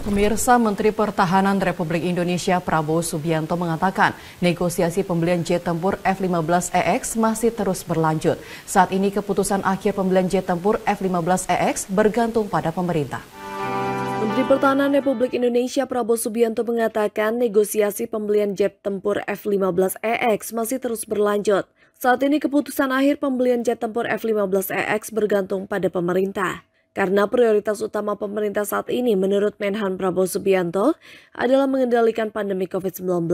Pemirsa Menteri Pertahanan Republik Indonesia Prabowo Subianto mengatakan negosiasi pembelian jet tempur F-15EX e masih terus berlanjut. Saat ini keputusan akhir pembelian jet tempur F-15EX e bergantung pada pemerintah. Menteri Pertahanan Republik Indonesia Prabowo Subianto mengatakan negosiasi pembelian jet tempur F-15EX e masih terus berlanjut. Saat ini keputusan akhir pembelian jet tempur F-15EX bergantung pada pemerintah. Karena prioritas utama pemerintah saat ini menurut Menhan Prabowo Subianto adalah mengendalikan pandemi COVID-19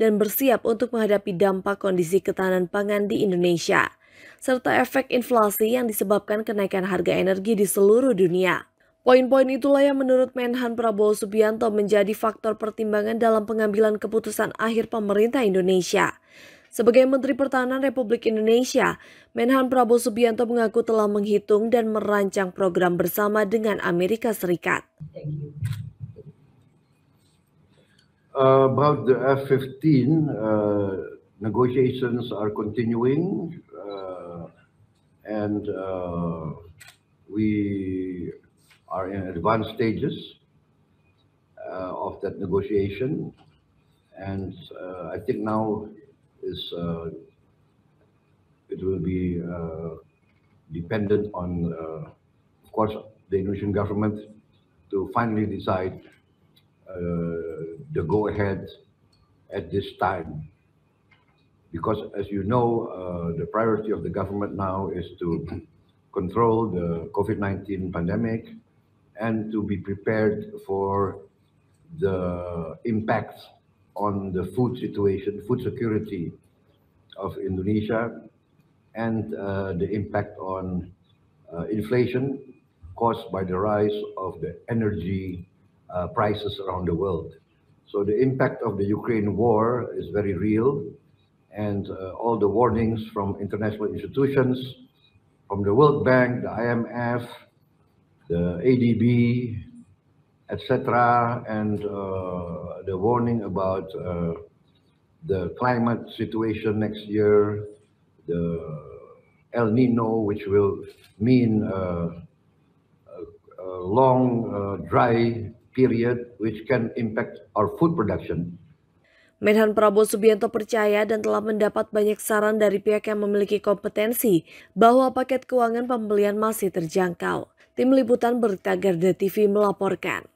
dan bersiap untuk menghadapi dampak kondisi ketahanan pangan di Indonesia, serta efek inflasi yang disebabkan kenaikan harga energi di seluruh dunia. Poin-poin itulah yang menurut Menhan Prabowo Subianto menjadi faktor pertimbangan dalam pengambilan keputusan akhir pemerintah Indonesia. Sebagai Menteri Pertahanan Republik Indonesia, Menhan Prabowo Subianto mengaku telah menghitung dan merancang program bersama dengan Amerika Serikat. Uh, about the F-15, uh, negotiations are continuing, uh, and uh, we are in advanced stages uh, of that negotiation. And uh, I think now is uh, it will be uh, dependent on, uh, of course, the Indonesian government to finally decide the go-ahead at this time. Because as you know, the priority of the government now is to control the COVID-19 pandemic and to be prepared for the impacts on the food situation, food security of Indonesia, and uh, the impact on uh, inflation caused by the rise of the energy uh, prices around the world. So the impact of the Ukraine war is very real, and uh, all the warnings from international institutions, from the World Bank, the IMF, the ADB, etc., and uh, the warning about uh, the climate situation next year, the El Nino, which will mean uh, a, a, long uh, dry period, which can impact our food production. Menhan Prabowo Subianto percaya dan telah mendapat banyak saran dari pihak yang memiliki kompetensi bahwa paket keuangan pembelian masih terjangkau. Tim Liputan Berita Garda TV melaporkan.